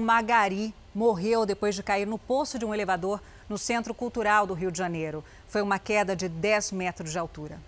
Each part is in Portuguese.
Magari morreu depois de cair no poço de um elevador no Centro Cultural do Rio de Janeiro. Foi uma queda de 10 metros de altura.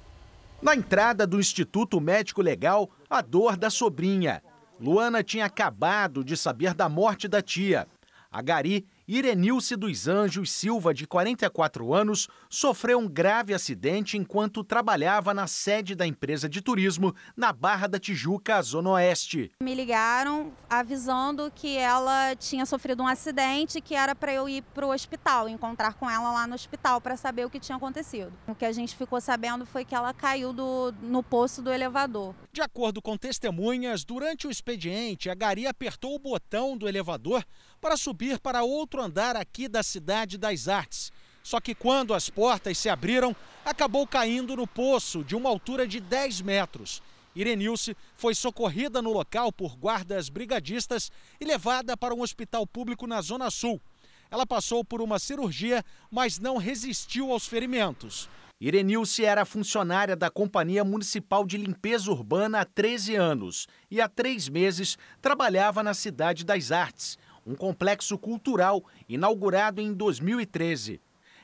Na entrada do Instituto Médico Legal, a dor da sobrinha. Luana tinha acabado de saber da morte da tia. A Gari Irenilce dos Anjos Silva, de 44 anos, sofreu um grave acidente enquanto trabalhava na sede da empresa de turismo na Barra da Tijuca, Zona Oeste. Me ligaram avisando que ela tinha sofrido um acidente que era para eu ir para o hospital, encontrar com ela lá no hospital para saber o que tinha acontecido. O que a gente ficou sabendo foi que ela caiu do, no poço do elevador. De acordo com testemunhas, durante o expediente, a Gari apertou o botão do elevador para subir para outro andar aqui da Cidade das Artes. Só que quando as portas se abriram, acabou caindo no poço de uma altura de 10 metros. Irenilce foi socorrida no local por guardas brigadistas e levada para um hospital público na Zona Sul. Ela passou por uma cirurgia, mas não resistiu aos ferimentos. Irenilce era funcionária da Companhia Municipal de Limpeza Urbana há 13 anos e há três meses trabalhava na Cidade das Artes, um complexo cultural inaugurado em 2013.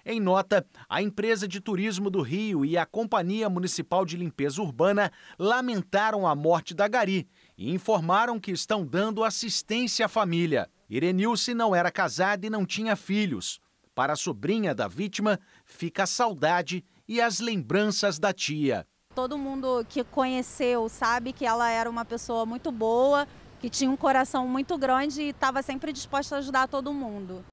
Em nota, a empresa de turismo do Rio e a Companhia Municipal de Limpeza Urbana lamentaram a morte da Gari e informaram que estão dando assistência à família. Irenilce não era casada e não tinha filhos. Para a sobrinha da vítima, fica a saudade e as lembranças da tia. Todo mundo que conheceu sabe que ela era uma pessoa muito boa, que tinha um coração muito grande e estava sempre disposta a ajudar todo mundo.